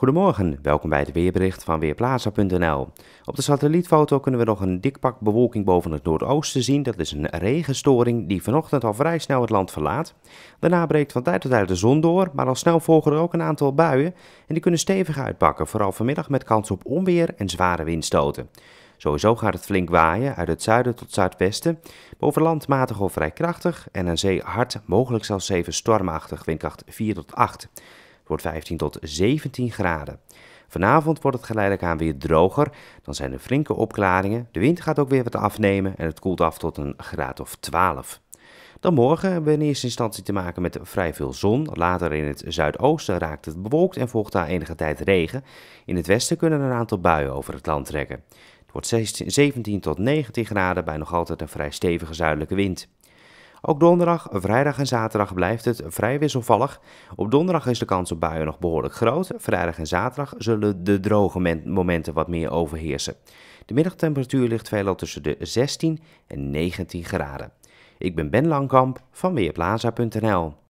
Goedemorgen, welkom bij het weerbericht van Weerplaza.nl. Op de satellietfoto kunnen we nog een dik pak bewolking boven het noordoosten zien. Dat is een regenstoring die vanochtend al vrij snel het land verlaat. Daarna breekt van tijd tot tijd de zon door, maar al snel volgen er ook een aantal buien. En die kunnen stevig uitpakken, vooral vanmiddag met kans op onweer en zware windstoten. Sowieso gaat het flink waaien uit het zuiden tot zuidwesten. Boven land matig of vrij krachtig en aan zee hard, mogelijk zelfs even stormachtig, windkracht 4 tot 8 wordt 15 tot 17 graden. Vanavond wordt het geleidelijk aan weer droger. Dan zijn er flinke opklaringen. De wind gaat ook weer wat afnemen en het koelt af tot een graad of 12. Dan morgen hebben we in eerste instantie te maken met vrij veel zon. Later in het zuidoosten raakt het bewolkt en volgt daar enige tijd regen. In het westen kunnen een aantal buien over het land trekken. Het wordt 17 tot 19 graden bij nog altijd een vrij stevige zuidelijke wind. Ook donderdag, vrijdag en zaterdag blijft het vrij wisselvallig. Op donderdag is de kans op buien nog behoorlijk groot. Vrijdag en zaterdag zullen de droge momenten wat meer overheersen. De middagtemperatuur ligt veelal tussen de 16 en 19 graden. Ik ben Ben Langkamp van Weerplaza.nl.